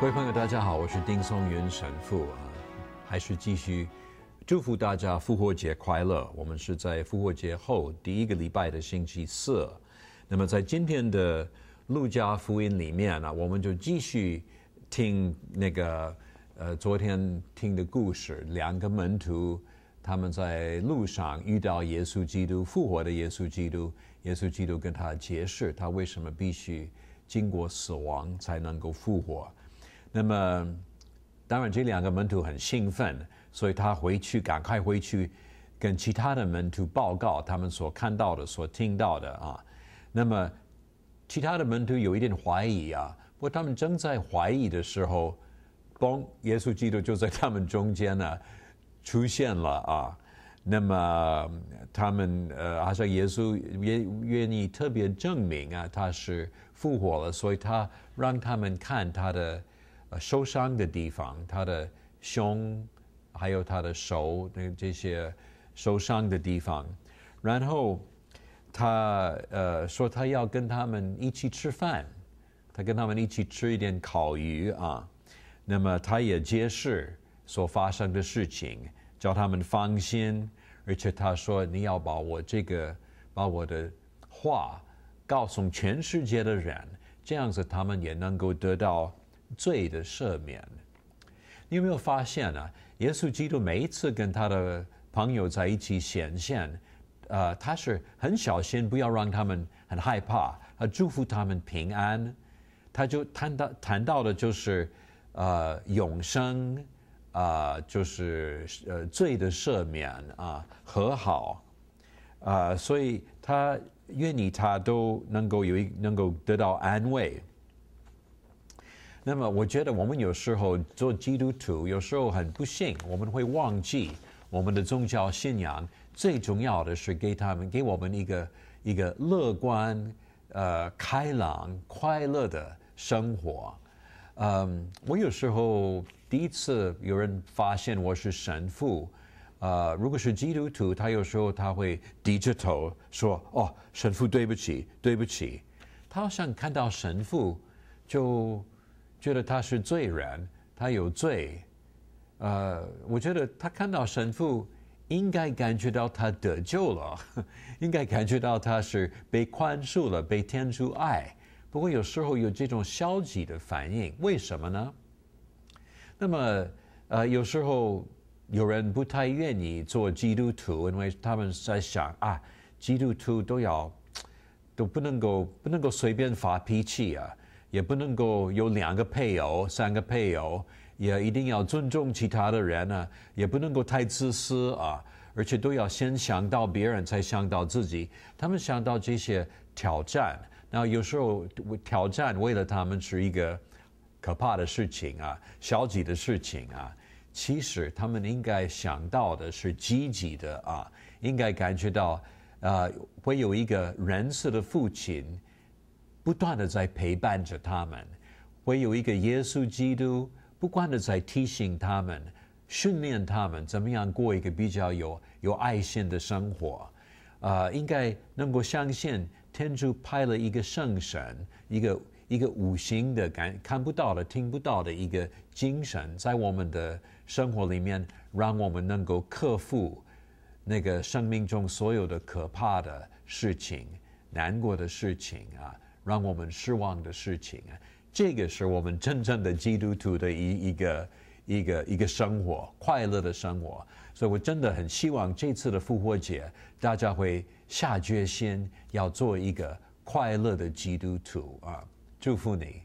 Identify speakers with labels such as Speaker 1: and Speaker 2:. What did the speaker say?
Speaker 1: 各位朋友，大家好，我是丁松云神父啊，还是继续祝福大家复活节快乐。我们是在复活节后第一个礼拜的星期四，那么在今天的路加福音里面呢，我们就继续听那个呃昨天听的故事，两个门徒他们在路上遇到耶稣基督复活的耶稣基督，耶稣基督跟他解释他为什么必须经过死亡才能够复活。那么，当然，这两个门徒很兴奋，所以他回去，赶快回去，跟其他的门徒报告他们所看到的、所听到的啊。那么，其他的门徒有一点怀疑啊。不过，他们正在怀疑的时候，嘣，耶稣基督就在他们中间呢，出现了啊。那么，他们呃，好像耶稣愿愿意特别证明啊，他是复活了，所以他让他们看他的。呃，受伤的地方，他的胸，还有他的手，那这些受伤的地方。然后他呃说，他要跟他们一起吃饭，他跟他们一起吃一点烤鱼啊。那么他也揭示所发生的事情，叫他们放心。而且他说：“你要把我这个，把我的话告诉全世界的人，这样子他们也能够得到。”罪的赦免，你有没有发现啊？耶稣基督每一次跟他的朋友在一起显现，呃，他是很小心，不要让他们很害怕，他祝福他们平安，他就谈到谈到的就是，呃，永生，啊，就是呃罪的赦免啊，和好，啊，所以他愿你他都能够有一能够得到安慰。那么，我觉得我们有时候做基督徒，有时候很不幸，我们会忘记我们的宗教信仰。最重要的是给他们，给我们一个一个乐观、呃开朗、快乐的生活。嗯，我有时候第一次有人发现我是神父，呃，如果是基督徒，他有时候他会低着头说：“哦，神父，对不起，对不起。”他好像看到神父就。觉得他是罪人，他有罪，呃，我觉得他看到神父，应该感觉到他得救了，应该感觉到他是被宽恕了，被天主爱。不过有时候有这种消极的反应，为什么呢？那么，呃，有时候有人不太愿意做基督徒，因为他们在想啊，基督徒都要都不能够不能够随便发脾气啊。也不能够有两个配偶、三个配偶，也一定要尊重其他的人呢。也不能够太自私啊，而且都要先想到别人，才想到自己。他们想到这些挑战，那有时候挑战为了他们是一个可怕的事情啊，消极的事情啊。其实他们应该想到的是积极的啊，应该感觉到，呃，会有一个仁慈的父亲。不断的在陪伴着他们，会有一个耶稣基督不断的在提醒他们、训练他们，怎么样过一个比较有有爱心的生活。啊，应该能够相信天主派了一个圣神，一个一个无形的感，看不到的、听不到的一个精神，在我们的生活里面，让我们能够克服那个生命中所有的可怕的事情、难过的事情啊。让我们失望的事情啊，这个是我们真正的基督徒的一一个一个一个生活，快乐的生活。所以我真的很希望这次的复活节，大家会下决心要做一个快乐的基督徒啊！祝福你。